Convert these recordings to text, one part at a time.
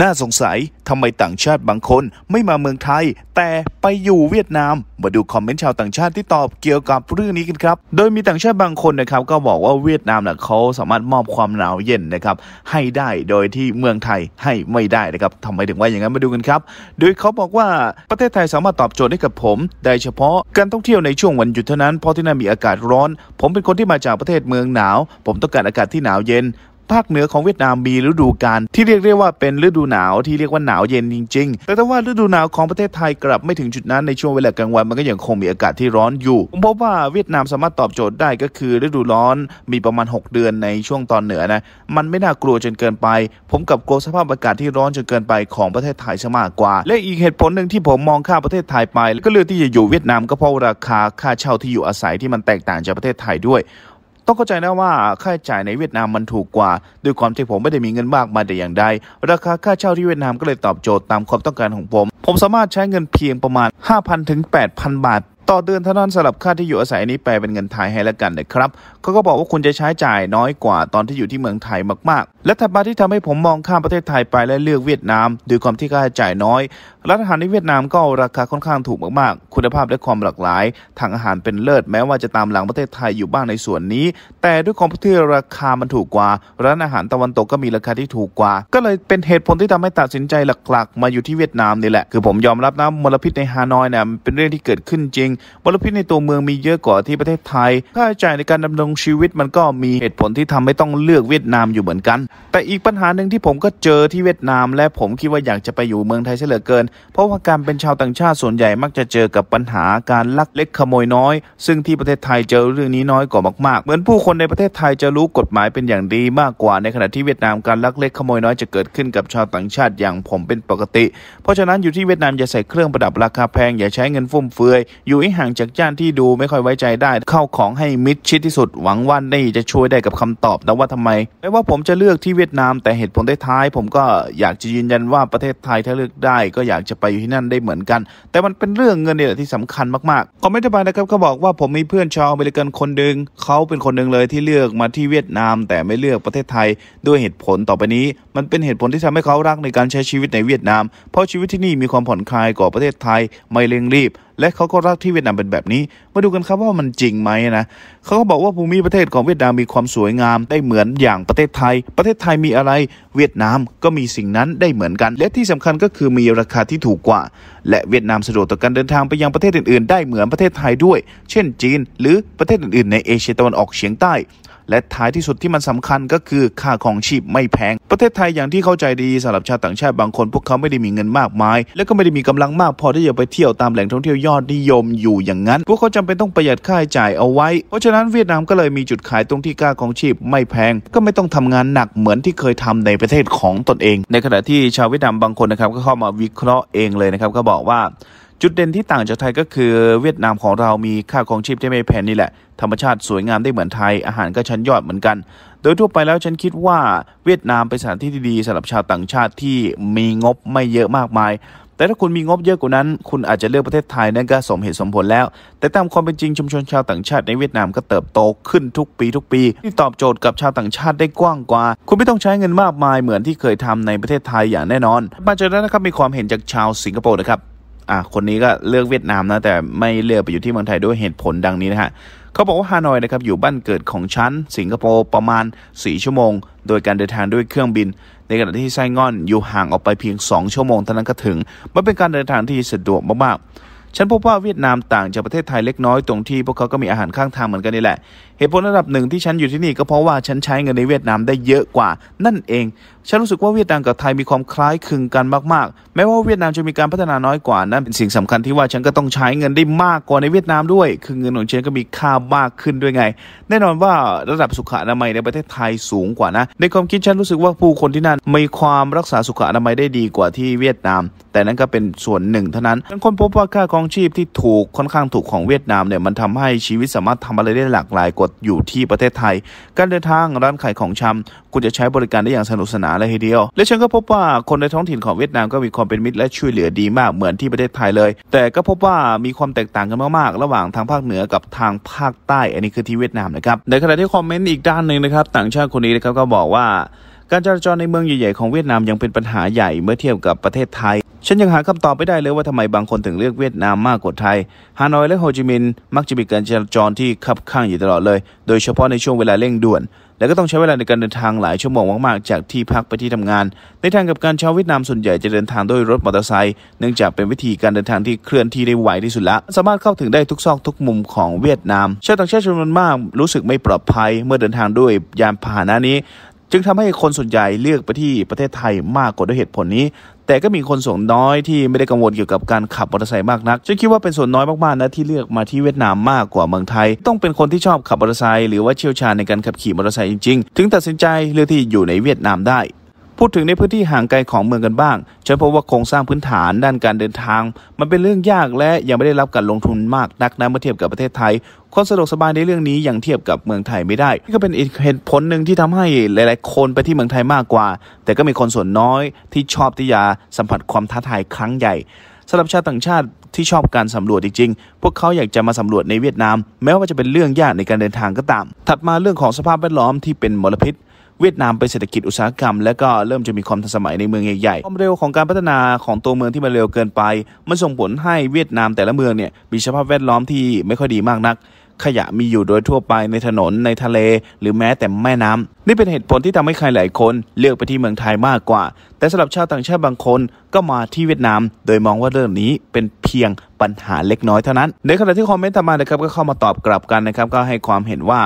น่าสงสัยทำไมต่างชาติบางคนไม่มาเมืองไทย แต่ไปอยู่เวียดนามมาดูคอมเมนต์ชาวต่างชาติที่ตอบเกี่ยวกับเรื่องนี้กันครับโดยมีต่างชาติบางคนนะครับก็บอกว่าเวียดนามนะเขาสามารถมอบความหนาวเย็นนะครับให้ได้โดยที่เมืองไทยให้ไม่ได้นะครับทำไมถึงว่าอย่างนั้นมาดูกันครับ โดยเขาบอกว่าประเทศไทยสามารถตอบโจทย์ให้กับผม ได้เฉพาะการท่องเที่ยวในช่วงวันหยุดเท่านั้นเพราะที่นั่นมีอากาศร้อน ผมเป็นคนที่มาจากประเทศเมืองหนาว ผมต้องการอากาศที่หนาวเย็นภาคเหนือของเวียดนามมีฤดูกาลที่เรียกได้ว่าเป็นฤดูหนาวที่เรียกว่าหนาวเย็นจริงๆ แต่ถ้าว่าฤดูหนาวของประเทศไทยกลับไม่ถึงจุดนั้นในช่วงเวลากลางวันมันก็ยังคงมีอากาศที่ร้อนอยู่ ผมพบว่าเวียดนามสามารถตอบโจทย์ได้ก็คือฤดูร้อนมีประมาณ6เดือนในช่วงตอนเหนือนะ มันไม่น่ากลัวจนเกินไป ผมกับกลัวสภาพอากาศที่ร้อนจนเกินไปของประเทศไทยซะมากกว่า และอีกเหตุผลหนึ่งที่ผมมองข้ามประเทศไทยไปแลก็เลือกที่จะอยู่เวียดนามก็เพราะราคาค่าเช่าที่อยู่อาศัยที่มันแตกต่างจากประเทศไทยด้วยต้องเข้าใจนะว่าค่าใช้จ่ายในเวียดนามมันถูกกว่า ด้วยความที่ผมไม่ได้มีเงินมากมาแต่อย่างใดราคาค่าเช่าที่เวียดนามก็เลยตอบโจทย์ตามความต้องการของผม ผมสามารถใช้เงินเพียงประมาณ 5,000 ถึง 8,000 บาทต่อเดือนเท่านั้นสำหรับค่าที่อยู่อาศัยนี้แปลเป็นเงินไทยให้แล้วกันนะครับเขาก็บอกว่าคุณจะใช้จ่ายน้อยกว่า ตอนที่อยู่ที่เมืองไทยมากๆ และถัดมาที่ทำให้ผมมองข้ามประเทศไทยไปและเลือกเวียดนามด้วยความที่ค่าใช้จ่ายน้อยร้านอาหารในเวียดนามก็ราคาค่อนข้างถูกมากๆคุณภาพและความหลากหลายทางอาหารเป็นเลิศแม้ว่าจะตามหลังประเทศไทยอยู่บ้างในส่วนนี้ แต่ด้วยความที่ราคามันถูกกว่าร้านอาหารตะวันตกก็มีราคาที่ถูกกว่า ก็เลยเป็นเหตุผลที่ทำให้ตัดสินใจหลักๆ มาอยู่ที่เวียดนามนี่แหละคือ ผมยอมรับนะมลพิษในฮานอยเนี่ยเป็นเรื่องที่เกิดขึ้นจริงมลพิษในตัวเมืองมีเยอะกว่าที่ประเทศไทยค่าใช้จ่ายในการดำรงชีวิตมันก็มีเหตุผลที่ทำให้ต้องเลือกเวียดนามอยู่เหมือนกัน แต่อีกปัญหาหนึ่งที่ผมก็เจอที่เวียดนามและผมคิดว่าอยากจะไปอยู่เมืองไทยเสียเหลือเกิน เพราะว่าการเป็นชาวต่างชาติส่วนใหญ่มักจะเจอกับปัญหาการลักเล็กขโมยน้อย ซึ่งที่ประเทศไทยเจอเรื่องนี้น้อยกว่ามาก ๆ เหมือนผู้คนในประเทศไทยจะรู้กฎหมายเป็นอย่างดีมากกว่าในขณะที่เวียดนามการลักเล็กขโมยน้อยจะเกิดขึ้นกับชาวต่างชาติอย่างผมเป็นปกติ เพราะฉะนั้นอยู่ที่เวียดนามอย่าใส่เครื่องประดับราคาแพงอย่าใช้เงินฟุ่มเฟือยอยู่ยห่างจากย่านที่ดูไม่ค่อยไว้ใจได้ เข้าของให้มิดชิดที่สุด หวังว่านี่จะช่วยได้กับคำตอบนะว่าทำไมไม่ว่าผมจะเลือกที่เวียดนาม แต่เหตุผลท้ายผมก็อยากจะยืนยันว่าประเทศไทยถ้าเลือกได้ก็อยากจะไปอยู่ที่นั่นได้เหมือนกัน แต่มันเป็นเรื่องเงินเนี่ยที่สำคัญมากๆคอมเมนต์ไปนะครับเขาบอกว่าผมมีเพื่อนชาวอเมริกันคนหนึ่งเขาเป็นคนหนึ่งเลยที่เลือกมาที่เวียดนาม แต่ไม่เลือกประเทศไทย ด้วยเหตุผลต่อไปนี้ มันเป็นเหตุผลที่ทำให้เขารักในการใช้ชีวิตในเวียดนาม เพราะชีวิตที่นี่มีความผ่อนคลายกว่าประเทศไทยไม่เร่งรีบและเขาก็รักที่เวียดนามเป็นแบบนี้ มาดูกันครับว่ามันจริงไหมนะ เขาก็บอกว่าภูมิประเทศของเวียดนามมีความสวยงามได้เหมือนอย่างประเทศไทย ประเทศไทยมีอะไร เวียดนามก็มีสิ่งนั้นได้เหมือนกัน และที่สำคัญก็คือมีราคาที่ถูกกว่า และเวียดนามสะดวกต่อการเดินทางไปยังประเทศอื่นๆ ได้เหมือนประเทศไทยด้วย เช่นจีน หรือประเทศอื่นๆในเอเชียตะวันออกเฉียงใต้และท้ายที่สุดที่มันสำคัญก็คือ ค่าของชีพไม่แพง ประเทศไทยอย่างที่เข้าใจดีสำหรับชาวต่างชาติบางคน พวกเขาไม่ได้มีเงินมากมายและก็ไม่ได้มีกำลังมากพอที่จะไปเที่ยวตามแหล่งท่องเที่ยวยอดนิยมอยู่อย่างนั้น พวกเขาจำเป็นต้องประหยัดค่าใช้จ่ายเอาไว้เพราะฉะนั้นเวียดนามก็เลยมีจุดขายตรงที่ค่าของชีพไม่แพง ก็ไม่ต้องทำงานหนักเหมือนที่เคยทำในประเทศของตนเอง ในขณะที่ชาวเวียดนามบางคนนะครับก็เข้ามาวิเคราะห์เองเลยนะครับ ก็บอกว่าจุดเด่นที่ต่างจากไทยก็คือเวียดนามของเรามีค่าของชีพที่ไม่แพงนี่แหละธรรมชาติสวยงามได้เหมือนไทยอาหารก็ชั้นยอดเหมือนกัน โดยทั่วไปแล้วฉันคิดว่าเวียดนามเป็นสถานที่ที่ดีสำหรับชาวต่างชาติที่มีงบไม่เยอะมากมาย แต่ถ้าคุณมีงบเยอะกว่านั้น คุณอาจจะเลือกประเทศไทยนั่นก็สมเหตุสมผลแล้ว แต่ตามความเป็นจริงชุมชนชาวต่างชาติในเวียดนามก็เติบโตขึ้นทุกปีทุกปี ที่ตอบโจทย์กับชาวต่างชาติได้กว้างกว่า คุณไม่ต้องใช้เงินมากมายเหมือนที่เคยทำในประเทศไทยอย่างแน่นอนมาจจกนั้นนะครับมีความเห็นจากชาวสิงคโปร์นะครับอ่ะคนนี้ก็เลือกเวียดนามนะแต่ไม่เลือกไปอยู่ที่เมืองไทยด้วยเหตุผลดังนี้นะฮะเขาบอกว่าฮานอยนะครับอยู่บ้านเกิดของฉันสิงคโปร์ประมาณ 4 ชั่วโมง โดยการเดินทางด้วยเครื่องบิน ในขณะที่ไซง่อนอยู่ห่างออกไปเพียง2ชั่วโมงเท่านั้นก็ถึงมันเป็นการเดินทางที่สะดวกมากๆ ฉันพบว่าเวียดนามต่างจากประเทศไทยเล็กน้อยตรงที่พวกเขาก็มีอาหารข้างทางเหมือนกันนี่แหละเหตุผลระดับหนึ่งที่ฉันอยู่ที่นี่ก็เพราะว่าฉันใช้เงินในเวียดนามได้เยอะกว่านั่นเองฉันรู้สึกว่าเวียดนามกับไทยมีความคล้ายคลึงกันมากๆแม้ว่าเวียดนามจะมีการพัฒนาน้อยกว่านั้นเป็นสิ่งสำคัญที่ว่าฉันก็ต้องใช้เงินได้มากกว่าในเวียดนามด้วย คือเงินของฉันก็มีค่ามากขึ้นด้วยไง แน่นอนว่าระดับสุขอนามัยในประเทศไทยสูงกว่านะในความคิดฉันรู้สึกว่าผู้คนที่นั่นมีความรักษาสุขอนามัยได้ดีกว่าที่เวียดนาม แต่นั้นก็เป็นส่วนหนึ่งเท่านั้นฉันค้นพบว่าค่าครองชีพที่ถูกค่อนข้างถูกของเวียดนามเนี่ยมันทำให้ชีวิตสามารถทำอะไรได้หลากหลายกว่าอยู่ที่ประเทศไทย การเดินทางร้านขายของชำคุณจะใช้บริการได้อย่างสนุกสนานเลยทีเดียวและฉันก็พบว่าคนในท้องถิ่นของเวียดนามก็มีความเป็นมิตรและช่วยเหลือดีมากเหมือนที่ประเทศไทยเลย แต่ก็พบว่ามีความแตกต่างกันมากๆระหว่างทางภาคเหนือกับทางภาคใต้อันนี้คือที่เวียดนามนะครับในขณะที่คอมเมนต์อีกด้านหนึ่งนะครับต่างชาติคนนี้นะครับก็บอกว่า การจราจรในเมืองใหญ่ ๆของเวียดนามยังเป็นปัญหาใหญ่เมื่อเทียบกับประเทศไทยฉันยังหาคำตอบไม่ได้เลยว่าทำไมบางคนถึงเลือกเวียดนามมากกว่าไทย ฮานอย และโฮจิมินห์มักจะมีการจราจรที่ขับข้างอยู่ตลอดเลย โดยเฉพาะในช่วงเวลาเร่งด่วน และก็ต้องใช้เวลาในการเดินทางหลายชั่วโมงมาก ๆ จากที่พักไปที่ทำงาน ในทางกับการชาวเวียดนามส่วนใหญ่จะเดินทางด้วยรถมอเตอร์ไซค์ เนื่องจากเป็นวิธีการเดินทางที่เคลื่อนที่ได้ไวที่สุดละ สามารถเข้าถึงได้ทุกซอกทุกมุมของเวียดนาม ชาวต่างชาติจำนวนมากรู้สึกไม่ปลอดภัยเมื่อเดินทางด้วยยานพาหนะนี้จึงทำให้คนส่วนใหญ่เลือกไปที่ประเทศไทยมากกว่าด้วยเหตุผลนี้ แต่ก็มีคนส่วนน้อยที่ไม่ได้กังวลเกี่ยวกับการขับมอเตอร์ไซค์มากนักจึงคิดว่าเป็นส่วนน้อยมากๆนะที่เลือกมาที่เวียดนามมากกว่าเมืองไทย ต้องเป็นคนที่ชอบขับมอเตอร์ไซค์หรือว่าเชี่ยวชาญในการขับขี่มอเตอร์ไซค์จริงๆ ถึงตัดสินใจเลือกที่อยู่ในเวียดนามได้ พูดถึงในพื้นที่ห่างไกลของเมืองกันบ้างฉันพบว่าโครงสร้างพื้นฐานด้านการเดินทาง มันเป็นเรื่องยากและยังไม่ได้รับการลงทุนมากนักนะเมื่อเทียบกับประเทศไทยความสะดวกสบายในเรื่องนี้ยังเทียบกับเมืองไทยไม่ได้ก็เป็นเหตุผลหนึ่งที่ทำให้หลายๆ คนไปที่เมืองไทยมากกว่า แต่ก็มีคนส่วนน้อยที่ชอบที่จะสัมผัสความท้าทายครั้งใหญ่สำหรับชาติต่างชาติที่ชอบการสำรวจจริงๆ พวกเขาอยากจะมาสำรวจในเวียดนาม แม้ว่าจะเป็นเรื่องยากในการเดินทางก็ตาม ถัดมาเรื่องของสภาพแวดล้อมที่เป็นมลพิษ เวียดนามเป็นเศรษฐกิจอุตสาหกรรมและก็เริ่มจะมีความทันสมัยในเมืองใหญ่ๆ ความเร็วของการพัฒนาของตัวเมืองที่มันเร็วเกินไป มันส่งผลให้เวียดนามแต่ละเมืองเนี่ยมีสภาพแวดล้อมที่ไม่ค่อยดีมากนักขยะมีอยู่โดยทั่วไปในถนนในทะเล หรือแม้แต่แม่น้ำนี่เป็นเหตุผลที่ทำให้ใครหลายคนเลือกไปที่เมืองไทยมากกว่า แต่สำหรับชาวต่างชาติบางคนก็มาที่เวียดนามโดยมองว่าเรื่องนี้เป็นเพียงปัญหาเล็กน้อยเท่านั้นในขณะที่คอมเมนต์ตารมานะครับก็เข้ามาตอบกลับกันนะครับก็ให้ความเห็นว่า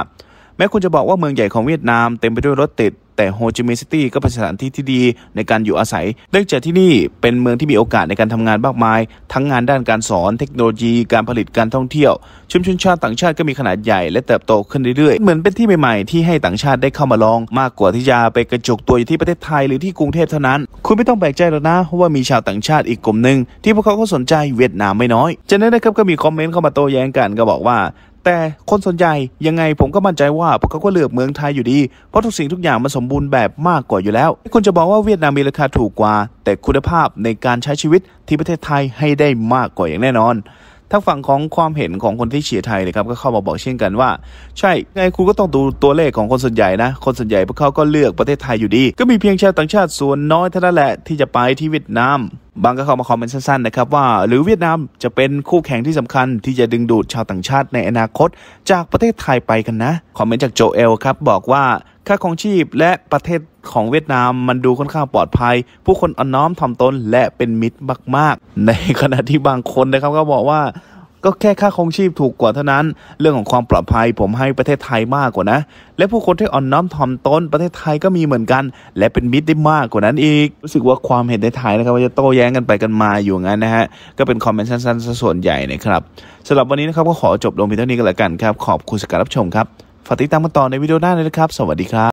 แม้คุณจะบอกว่าเมืองใหญ่ของเวียดนามเต็มไปด้วยรถติดแต่โฮจิมินห์ซิตี้ก็เป็นสถานที่ที่ดีในการอยู่อาศัยเนื่องจากที่นี่เป็นเมืองที่มีโอกาสในการทำงานมากมาย ทั้งงานด้านการสอน เทคโนโลยี การผลิตการท่องเที่ยว ชุมชนชาติต่างชาติก็มีขนาดใหญ่ และเติบโตขึ้นเรื่อย ๆ เหมือนเป็นที่ใหม่ๆ ที่ให้ต่างชาติได้เข้ามาลอง มากกว่าที่จะไปกระจุกตัวอยู่ที่ประเทศไทยหรือที่กรุงเทพเท่านั้น คุณไม่ต้องแปลกใจแล้วนะเพราะว่ามีชาวต่างชาติอีกกลุ่มหนึ่งที่พวกเขาก็สนใจเวียดนามไม่น้อยจากนั้นนะครับก็มีคอมเมนต์เข้ามาโต้แย้งกันก็บอกว่าแต่คนส่วนใหญ่ ยังไงผมก็มั่นใจว่าพวกเขาก็เลือกเมืองไทยอยู่ดี เพราะทุกสิ่งทุกอย่างมันสมบูรณ์แบบมากกว่าอยู่แล้วคุณจะบอกว่าเวียดนามมีราคาถูกกว่า แต่คุณภาพในการใช้ชีวิตที่ประเทศไทยให้ได้มากกว่าอย่างแน่นอนทางฝั่งของความเห็นของคนที่เชียร์ไทยนะครับก็เข้ามาบอกเช่นกันว่าใช่ไงคุณก็ต้องดูตัวเลขของคนส่วนใหญ่นะคนส่วนใหญ่พวกเขาก็เลือกประเทศไทยอยู่ดี ก็มีเพียงชาวต่างชาติส่วนน้อยเท่านั้นแหละที่จะไปที่เวียดนามบางก็เข้ามาคอมเมนต์สั้นๆนะครับว่า หรือเวียดนามจะเป็นคู่แข่งที่สำคัญที่จะดึงดูดชาวต่างชาติในอนาคตจากประเทศไทยไปกันนะคอมเมนต์จากโจเอลครับบอกว่าค่าของชีพและประเทศของเวียดนาม มันดูค่อนข้างปลอดภัย ผู้คนอ่อนน้อมถ่อมตนและเป็นมิตรมาก ๆ ในขณะที่บางคนนะครับก็บอกว่า ก็แค่ค่าของชีพถูกกว่าเท่านั้น เรื่องของความปลอดภัยผมให้ประเทศไทยมากกว่านะ และผู้คนที่อ่อนน้อมถ่อมตนประเทศไทยก็มีเหมือนกัน และเป็นมิตรได้มากกว่านั้นอีกรู้สึกว่าความเห็นในไทยนะครับว่าจะโต้แย้งกันไปกันมาอยู่งั้นนะฮะก็เป็นคอมเมนต์สั้นๆส่วนใหญ่นะครับสำหรับวันนี้นะครับก็ขอจบลงเพียงเท่านี้กันละกันครับขอบคุณสการรับชมครับฝากติดตามกันต่อในวิดีโอหน้าเลยนะครับ สวัสดีครับ